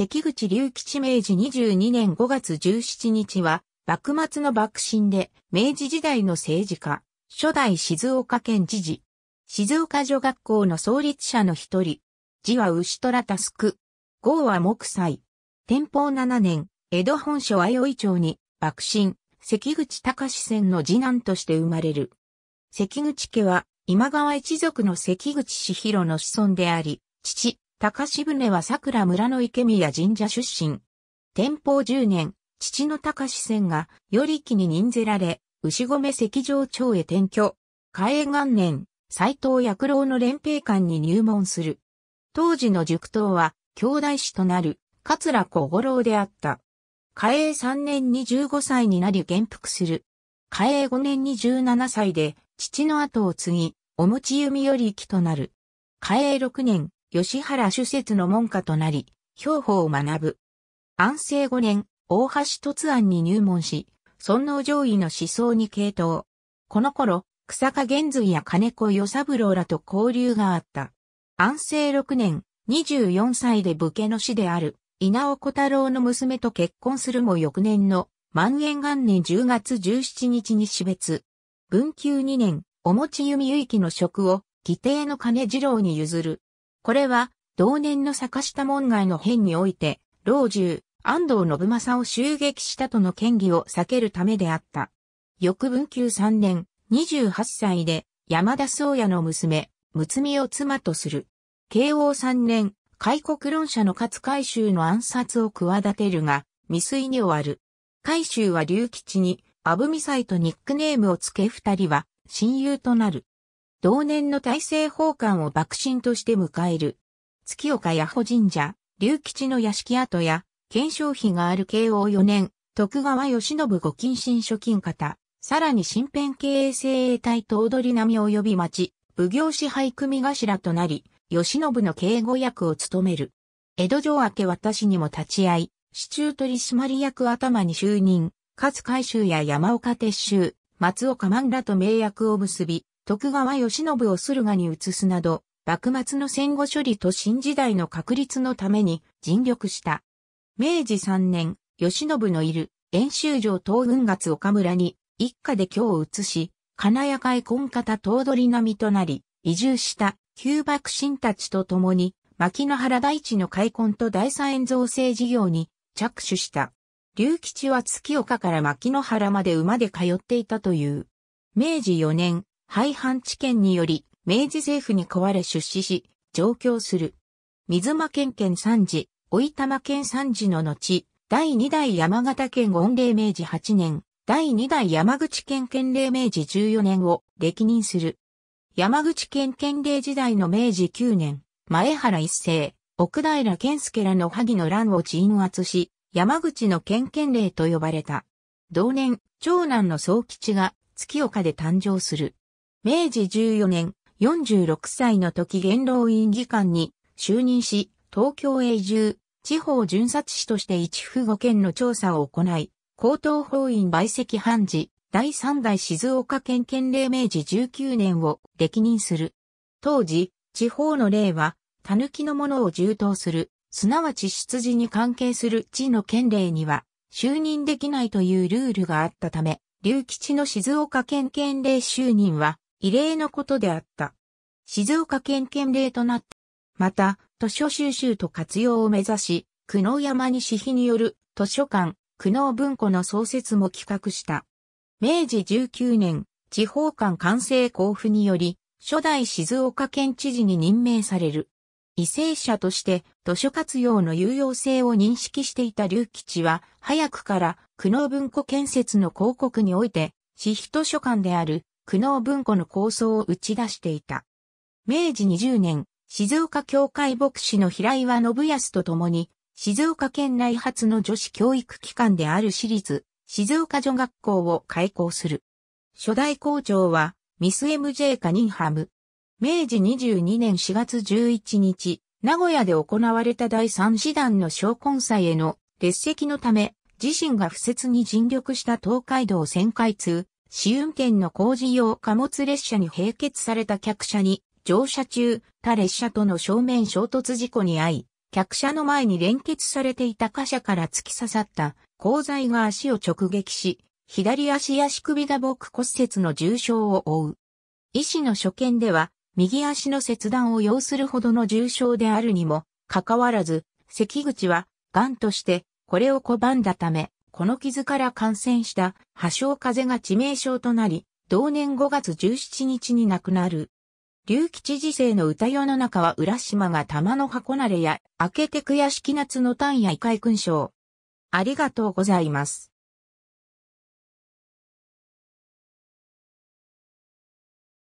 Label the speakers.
Speaker 1: 関口隆吉明治22年5月17日は、幕末の幕臣で、明治時代の政治家、初代静岡県知事、静岡女学校の創立者の一人、字は牛虎タスク、号は木祭、天保7年、江戸本所愛宵町に、幕臣、関口隆戦の次男として生まれる。関口家は、今川一族の関口志弘の子孫であり、父、高志船は桜村の池宮神社出身。天保十年、父の高志船が、より木に任ぜられ、牛込石上町へ転居。開園元年、斎藤薬郎の連兵館に入門する。当時の塾頭は、兄弟子となる、桂小五郎であった。開江三年に十五歳になり元服する。開江五年に十七歳で、父の後を継ぎ、お持ち弓より木となる。開江六年、吉原主説の門下となり、兵法を学ぶ。安政5年、大橋突案に入門し、尊王上位の思想に傾倒。この頃、草加玄瑞や金子与三郎らと交流があった。安政6年、24歳で武家の師である、稲尾小太郎の娘と結婚するも翌年の、万円元年10月17日に死別。文久2年、お持ち弓結城の職を、義弟の金次郎に譲る。これは、同年の坂下門外の変において、老中、安藤信正を襲撃したとの嫌疑を避けるためであった。翌文久3年、28歳で、山田宗也の娘、睦美を妻とする。慶応3年、開国論者の勝海舟の暗殺を企てるが、未遂に終わる。海舟は龍吉に、アブミサイとニックネームを付け二人は、親友となる。同年の大政奉還を幕臣として迎える。月岡八保神社、龍吉の屋敷跡や、検証費がある慶応4年、徳川義信御近親諸近方、さらに新編経営精鋭隊と踊りみ及び町、奉行支配組頭となり、義信の警護役を務める。江戸城明け私にも立ち会い、市中取締役頭に就任、勝海舟や山岡鉄舟、松岡万らと名役を結び、徳川慶喜を駿河に移すなど、幕末の戦後処理と新時代の確立のために尽力した。明治3年、慶喜のいる遠州城東雲月岡村に一家で京を移し、金屋会根方頭取並みとなり、移住した旧幕臣たちと共に、牧野原大地の開墾と第三円造成事業に着手した。龍吉は月岡から牧野原まで馬で通っていたという。明治4年、廃藩置県により、明治政府に壊れ出資し、上京する。水間県県三次、追玉県三次の後、第2代山形県御礼明治8年、第2代山口県県令明治14年を歴任する。山口県県令時代の明治9年、前原一世、奥平健介らの萩の乱を鎮圧し、山口の県県令と呼ばれた。同年、長男の総吉が月岡で誕生する。明治14年、46歳の時元老院議官に就任し、東京へ移住、地方巡察士として一府五県の調査を行い、高等法院売籍判事、第三代静岡県県令明治19年を歴任する。当時、地方の例は、狸のものを充当する、すなわち出自に関係する地の県令には、就任できないというルールがあったため、龍吉の静岡県県令就任は、異例のことであった。静岡県県令となった。また、図書収集と活用を目指し、久能山西碑による図書館、久能文庫の創設も企画した。明治19年、地方館完成交付により、初代静岡県知事に任命される。異性者として図書活用の有用性を認識していた龍吉は、早くから久能文庫建設の広告において、私費図書館である苦悩文庫の構想を打ち出していた。明治20年、静岡教会牧師の平岩信康と共に、静岡県内初の女子教育機関である私立、静岡女学校を開校する。初代校長は、ミス MJ カニンハム。明治22年4月11日、名古屋で行われた第三師団の小根祭への列席のため、自身が不設に尽力した東海道旋回通、試運転の工事用貨物列車に併結された客車に、乗車中、他列車との正面衝突事故に遭い、客車の前に連結されていた貨車から突き刺さった鋼材が足を直撃し、左足や足首打撲骨折の重傷を負う。医師の所見では、右足の切断を要するほどの重傷であるにも、かかわらず、関口は、癌として、これを拒んだため、この傷から感染した破傷風が致命傷となり、同年5月17日に亡くなる。竜吉時世の歌世の中は浦島が玉の箱なれや、明けて悔しき夏の単野異界勲章。ありがとうございます。